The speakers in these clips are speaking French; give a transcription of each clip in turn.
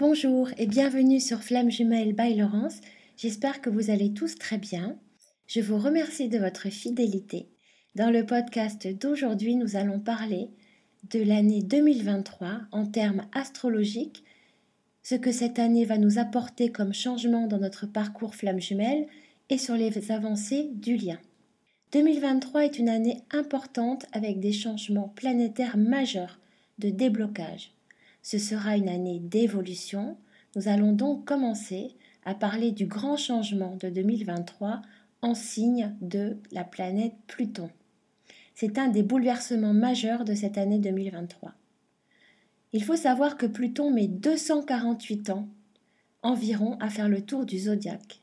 Bonjour et bienvenue sur Flamme Jumelle by Laurence. J'espère que vous allez tous très bien. Je vous remercie de votre fidélité. Dans le podcast d'aujourd'hui, nous allons parler de l'année 2023 en termes astrologiques, ce que cette année va nous apporter comme changement dans notre parcours Flamme Jumelle et sur les avancées du lien. 2023 est une année importante avec des changements planétaires majeurs de déblocage. Ce sera une année d'évolution. Nous allons donc commencer à parler du grand changement de 2023 en signe de la planète Pluton. C'est un des bouleversements majeurs de cette année 2023. Il faut savoir que Pluton met 248 ans environ à faire le tour du zodiaque.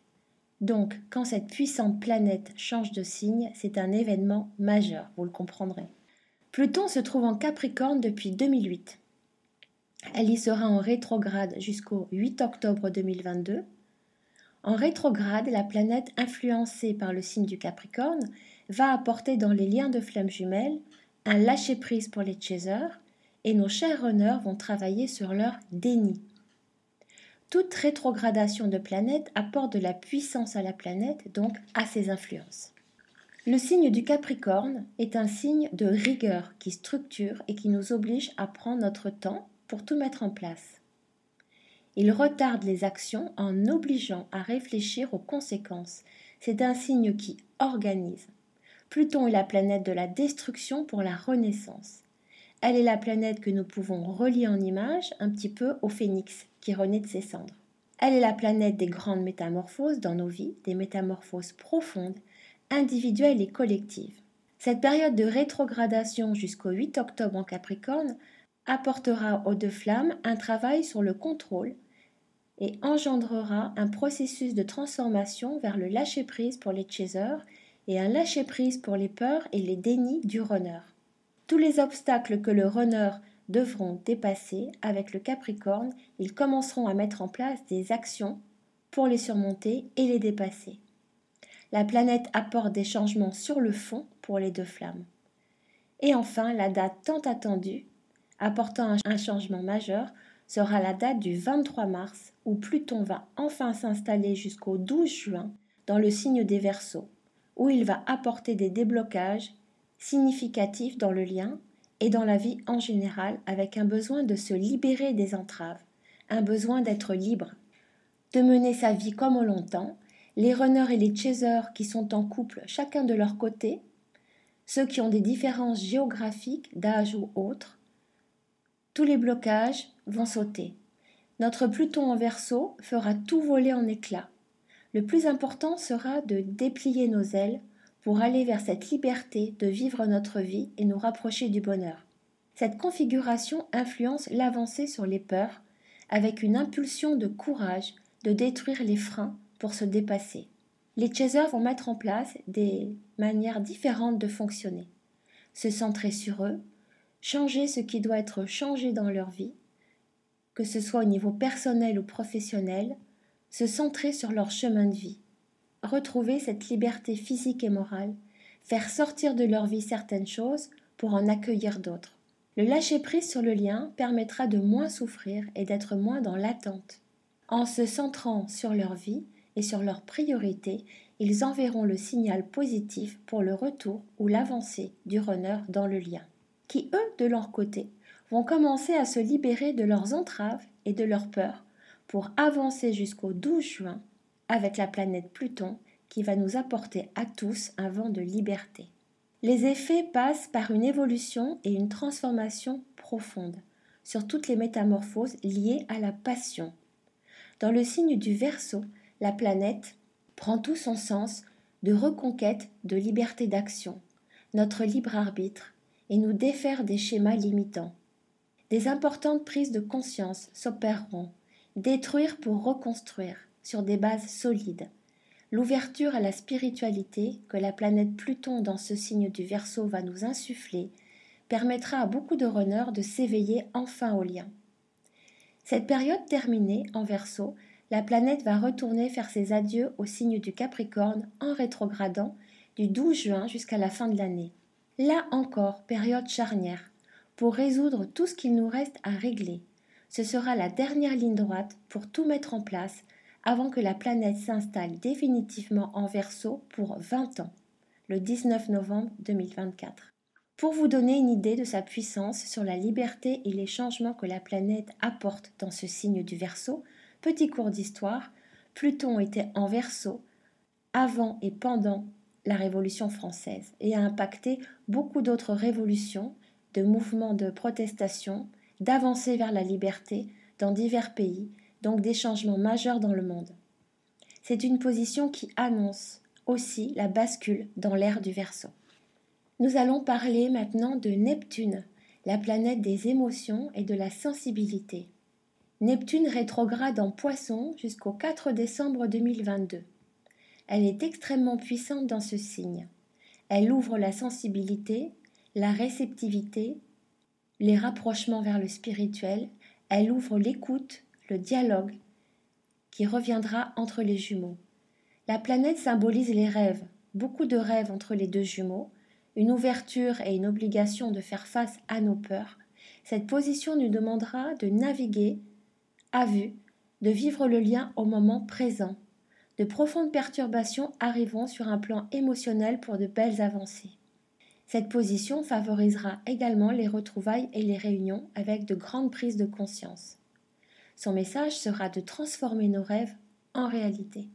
Donc, quand cette puissante planète change de signe, c'est un événement majeur, vous le comprendrez. Pluton se trouve en Capricorne depuis 2008. Elle y sera en rétrograde jusqu'au 8 octobre 2022. En rétrograde, la planète influencée par le signe du Capricorne va apporter dans les liens de flammes jumelles un lâcher-prise pour les chasers et nos chers runners vont travailler sur leur déni. Toute rétrogradation de planète apporte de la puissance à la planète, donc à ses influences. Le signe du Capricorne est un signe de rigueur qui structure et qui nous oblige à prendre notre temps pour tout mettre en place. Il retarde les actions en obligeant à réfléchir aux conséquences. C'est un signe qui organise. Pluton est la planète de la destruction pour la renaissance. Elle est la planète que nous pouvons relier en image un petit peu au phénix qui renaît de ses cendres. Elle est la planète des grandes métamorphoses dans nos vies, des métamorphoses profondes, individuelles et collectives. Cette période de rétrogradation jusqu'au 8 octobre en Capricorne apportera aux deux flammes un travail sur le contrôle et engendrera un processus de transformation vers le lâcher-prise pour les chasers et un lâcher-prise pour les peurs et les dénis du runner. Tous les obstacles que le runner devront dépasser avec le Capricorne, ils commenceront à mettre en place des actions pour les surmonter et les dépasser. La planète apporte des changements sur le fond pour les deux flammes. Et enfin, la date tant attendue apportant un changement majeur sera la date du 23 mars où Pluton va enfin s'installer jusqu'au 12 juin dans le signe des Verseaux, où il va apporter des déblocages significatifs dans le lien et dans la vie en général avec un besoin de se libérer des entraves, un besoin d'être libre, de mener sa vie comme au longtemps, les runners et les chasers qui sont en couple chacun de leur côté, ceux qui ont des différences géographiques, d'âge ou autre, tous les blocages vont sauter. Notre Pluton en verso fera tout voler en éclats. Le plus important sera de déplier nos ailes pour aller vers cette liberté de vivre notre vie et nous rapprocher du bonheur. Cette configuration influence l'avancée sur les peurs avec une impulsion de courage de détruire les freins pour se dépasser. Les chasers vont mettre en place des manières différentes de fonctionner, se centrer sur eux, changer ce qui doit être changé dans leur vie, que ce soit au niveau personnel ou professionnel, se centrer sur leur chemin de vie, retrouver cette liberté physique et morale, faire sortir de leur vie certaines choses pour en accueillir d'autres. Le lâcher-prise sur le lien permettra de moins souffrir et d'être moins dans l'attente. En se centrant sur leur vie et sur leurs priorités, ils enverront le signal positif pour le retour ou l'avancée du runner dans le lien qui, eux, de leur côté, vont commencer à se libérer de leurs entraves et de leurs peurs pour avancer jusqu'au 12 juin avec la planète Pluton qui va nous apporter à tous un vent de liberté. Les effets passent par une évolution et une transformation profonde sur toutes les métamorphoses liées à la passion. Dans le signe du Verseau, la planète prend tout son sens de reconquête de liberté d'action. Notre libre arbitre et nous défaire des schémas limitants. Des importantes prises de conscience s'opéreront, détruire pour reconstruire, sur des bases solides. L'ouverture à la spiritualité que la planète Pluton dans ce signe du Verseau va nous insuffler permettra à beaucoup de runners de s'éveiller enfin au lien. Cette période terminée en Verseau, la planète va retourner faire ses adieux au signe du Capricorne en rétrogradant du 12 juin jusqu'à la fin de l'année. Là encore, période charnière, pour résoudre tout ce qu'il nous reste à régler. Ce sera la dernière ligne droite pour tout mettre en place avant que la planète s'installe définitivement en verso pour 20 ans, le 19 novembre 2024. Pour vous donner une idée de sa puissance sur la liberté et les changements que la planète apporte dans ce signe du verso, petit cours d'histoire, Pluton était en verso avant et pendant la Révolution française et a impacté beaucoup d'autres révolutions, de mouvements de protestation, d'avancées vers la liberté dans divers pays, donc des changements majeurs dans le monde. C'est une position qui annonce aussi la bascule dans l'ère du Verseau. Nous allons parler maintenant de Neptune, la planète des émotions et de la sensibilité. Neptune rétrograde en poisson jusqu'au 4 décembre 2022 elle est extrêmement puissante dans ce signe. Elle ouvre la sensibilité, la réceptivité, les rapprochements vers le spirituel, elle ouvre l'écoute, le dialogue, qui reviendra entre les jumeaux. La planète symbolise les rêves, beaucoup de rêves entre les deux jumeaux, une ouverture et une obligation de faire face à nos peurs. Cette position nous demandera de naviguer à vue, de vivre le lien au moment présent, de profondes perturbations arrivant sur un plan émotionnel pour de belles avancées. Cette position favorisera également les retrouvailles et les réunions avec de grandes prises de conscience. Son message sera de transformer nos rêves en réalité.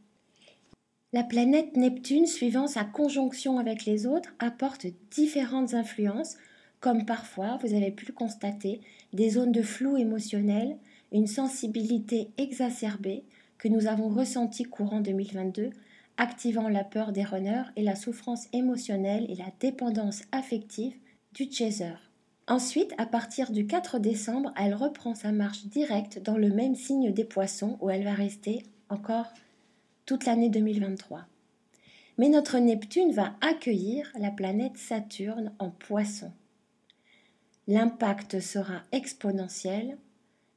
La planète Neptune, suivant sa conjonction avec les autres, apporte différentes influences, comme parfois, vous avez pu le constater, des zones de flou émotionnel, une sensibilité exacerbée, que nous avons ressenti courant 2022, activant la peur des runners et la souffrance émotionnelle et la dépendance affective du chaser. Ensuite, à partir du 4 décembre, elle reprend sa marche directe dans le même signe des poissons où elle va rester encore toute l'année 2023. Mais notre Neptune va accueillir la planète Saturne en poisson. L'impact sera exponentiel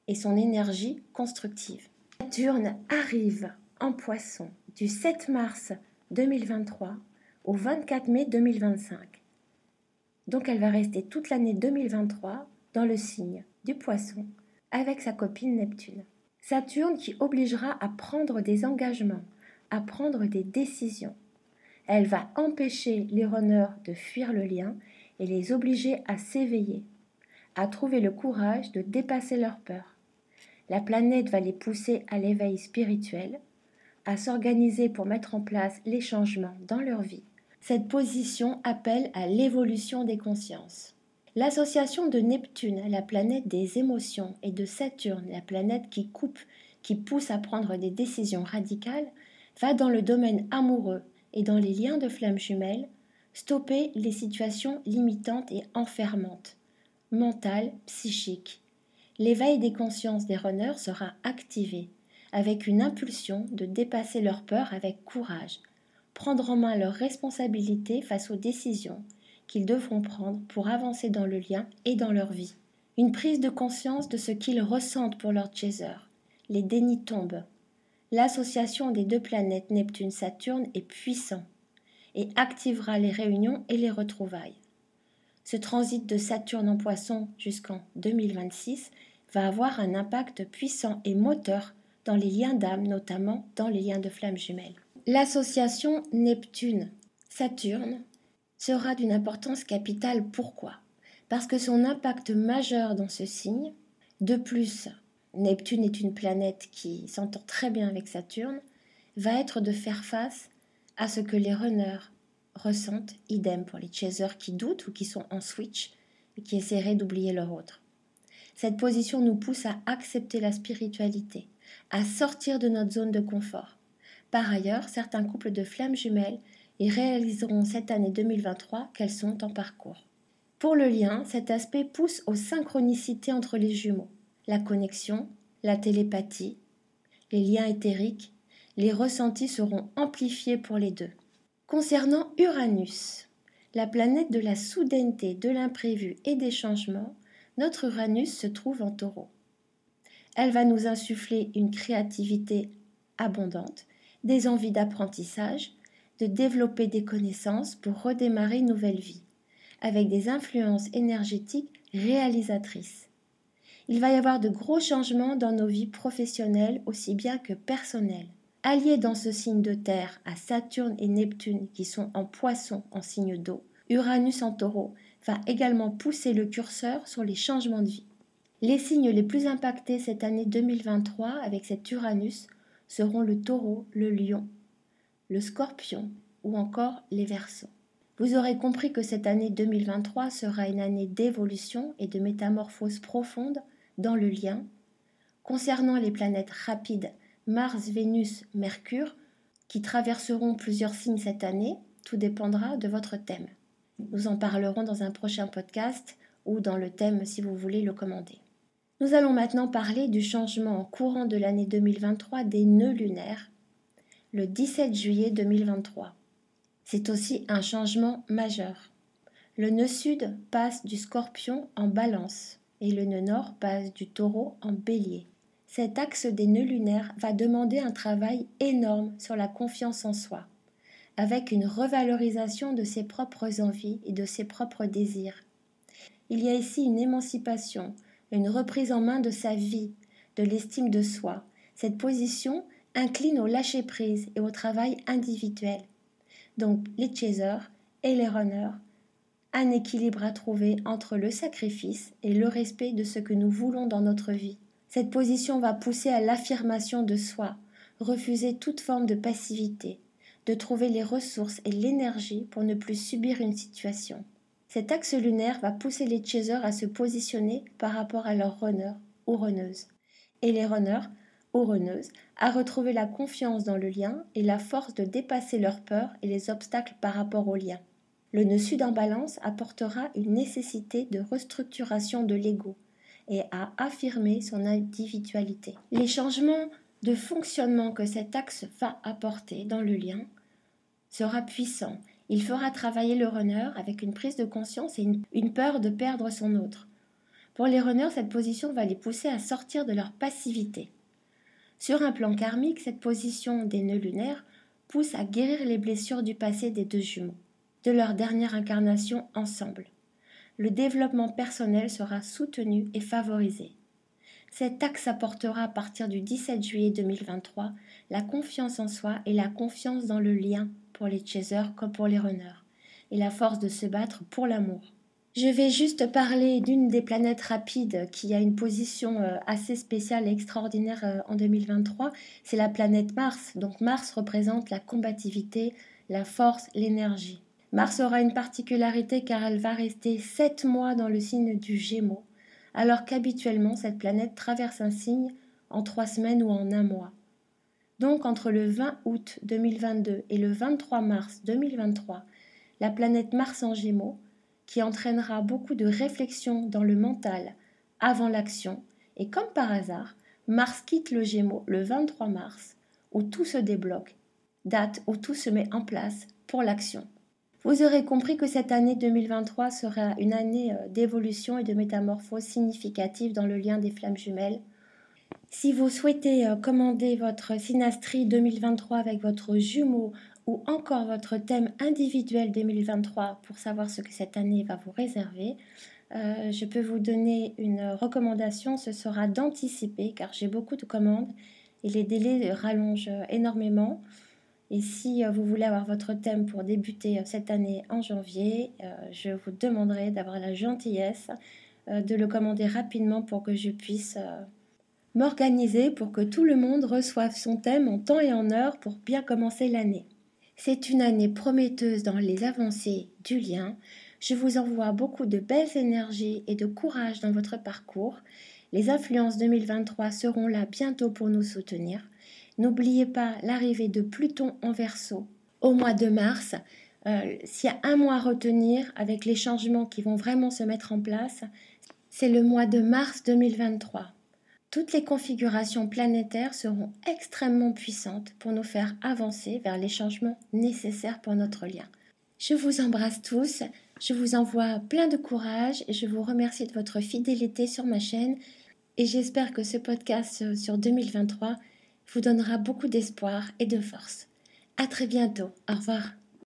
et son énergie constructive. Saturne arrive en poisson du 7 mars 2023 au 24 mai 2025. Donc elle va rester toute l'année 2023 dans le signe du poisson avec sa copine Neptune. Saturne qui obligera à prendre des engagements, à prendre des décisions. Elle va empêcher les runners de fuir le lien et les obliger à s'éveiller, à trouver le courage de dépasser leur peur, la planète va les pousser à l'éveil spirituel, à s'organiser pour mettre en place les changements dans leur vie. Cette position appelle à l'évolution des consciences. L'association de Neptune, la planète des émotions, et de Saturne, la planète qui coupe, qui pousse à prendre des décisions radicales, va dans le domaine amoureux et dans les liens de flammes jumelles stopper les situations limitantes et enfermantes, mentales, psychiques l'éveil des consciences des runners sera activé, avec une impulsion de dépasser leurs peurs avec courage, prendre en main leurs responsabilités face aux décisions qu'ils devront prendre pour avancer dans le lien et dans leur vie. Une prise de conscience de ce qu'ils ressentent pour leur chaser. Les dénis tombent. L'association des deux planètes Neptune-Saturne est puissant et activera les réunions et les retrouvailles. Ce transit de Saturne en poisson jusqu'en 2026 va avoir un impact puissant et moteur dans les liens d'âme, notamment dans les liens de flammes jumelles. L'association Neptune-Saturne sera d'une importance capitale. Pourquoi Parce que son impact majeur dans ce signe, de plus, Neptune est une planète qui s'entend très bien avec Saturne, va être de faire face à ce que les runners ressentent, idem pour les chasers qui doutent ou qui sont en switch et qui essaieraient d'oublier leur autre. Cette position nous pousse à accepter la spiritualité, à sortir de notre zone de confort. Par ailleurs, certains couples de flammes jumelles y réaliseront cette année 2023 qu'elles sont en parcours. Pour le lien, cet aspect pousse aux synchronicités entre les jumeaux, la connexion, la télépathie, les liens éthériques, les ressentis seront amplifiés pour les deux. Concernant Uranus, la planète de la soudaineté, de l'imprévu et des changements, notre Uranus se trouve en taureau. Elle va nous insuffler une créativité abondante, des envies d'apprentissage, de développer des connaissances pour redémarrer une nouvelle vie, avec des influences énergétiques réalisatrices. Il va y avoir de gros changements dans nos vies professionnelles aussi bien que personnelles. Alliés dans ce signe de terre à Saturne et Neptune qui sont en poisson en signe d'eau, Uranus en taureau va également pousser le curseur sur les changements de vie. Les signes les plus impactés cette année 2023 avec cet Uranus seront le taureau, le lion, le scorpion ou encore les versos. Vous aurez compris que cette année 2023 sera une année d'évolution et de métamorphose profonde dans le lien. Concernant les planètes rapides Mars, Vénus, Mercure, qui traverseront plusieurs signes cette année, tout dépendra de votre thème. Nous en parlerons dans un prochain podcast ou dans le thème si vous voulez le commander. Nous allons maintenant parler du changement en courant de l'année 2023 des nœuds lunaires, le 17 juillet 2023. C'est aussi un changement majeur. Le nœud sud passe du scorpion en balance et le nœud nord passe du taureau en bélier. Cet axe des nœuds lunaires va demander un travail énorme sur la confiance en soi avec une revalorisation de ses propres envies et de ses propres désirs. Il y a ici une émancipation, une reprise en main de sa vie, de l'estime de soi. Cette position incline au lâcher-prise et au travail individuel. Donc les chasers et les runners, un équilibre à trouver entre le sacrifice et le respect de ce que nous voulons dans notre vie. Cette position va pousser à l'affirmation de soi, refuser toute forme de passivité, de trouver les ressources et l'énergie pour ne plus subir une situation. Cet axe lunaire va pousser les chasers à se positionner par rapport à leurs runners ou runneuses. et les runners ou runneuses à retrouver la confiance dans le lien et la force de dépasser leurs peurs et les obstacles par rapport au lien. Le nœud sud en balance apportera une nécessité de restructuration de l'ego et à affirmer son individualité. Les changements de fonctionnement que cet axe va apporter dans le lien sera puissant. Il fera travailler le runner avec une prise de conscience et une, une peur de perdre son autre. Pour les runners, cette position va les pousser à sortir de leur passivité. Sur un plan karmique, cette position des nœuds lunaires pousse à guérir les blessures du passé des deux jumeaux, de leur dernière incarnation ensemble. Le développement personnel sera soutenu et favorisé. Cet axe apportera à partir du 17 juillet 2023 la confiance en soi et la confiance dans le lien pour les chasers comme pour les runners, et la force de se battre pour l'amour. Je vais juste parler d'une des planètes rapides qui a une position euh, assez spéciale et extraordinaire euh, en 2023, c'est la planète Mars. Donc Mars représente la combativité, la force, l'énergie. Mars aura une particularité car elle va rester 7 mois dans le signe du Gémeaux alors qu'habituellement cette planète traverse un signe en trois semaines ou en un mois. Donc entre le 20 août 2022 et le 23 mars 2023, la planète Mars en Gémeaux, qui entraînera beaucoup de réflexion dans le mental avant l'action, et comme par hasard, Mars quitte le Gémeaux le 23 mars, où tout se débloque, date où tout se met en place pour l'action. Vous aurez compris que cette année 2023 sera une année euh, d'évolution et de métamorphose significative dans le lien des flammes jumelles. Si vous souhaitez euh, commander votre synastrie 2023 avec votre jumeau ou encore votre thème individuel 2023 pour savoir ce que cette année va vous réserver, euh, je peux vous donner une recommandation, ce sera d'anticiper car j'ai beaucoup de commandes et les délais rallongent énormément. Et si euh, vous voulez avoir votre thème pour débuter euh, cette année en janvier, euh, je vous demanderai d'avoir la gentillesse de le commander rapidement pour que je puisse m'organiser pour que tout le monde reçoive son thème en temps et en heure pour bien commencer l'année. C'est une année prometteuse dans les avancées du lien. Je vous envoie beaucoup de belles énergies et de courage dans votre parcours. Les influences 2023 seront là bientôt pour nous soutenir. N'oubliez pas l'arrivée de Pluton en verso au mois de mars. Euh, s'il y a un mois à retenir avec les changements qui vont vraiment se mettre en place, c'est le mois de mars 2023. Toutes les configurations planétaires seront extrêmement puissantes pour nous faire avancer vers les changements nécessaires pour notre lien. Je vous embrasse tous, je vous envoie plein de courage et je vous remercie de votre fidélité sur ma chaîne et j'espère que ce podcast sur 2023 vous donnera beaucoup d'espoir et de force. À très bientôt. Au revoir.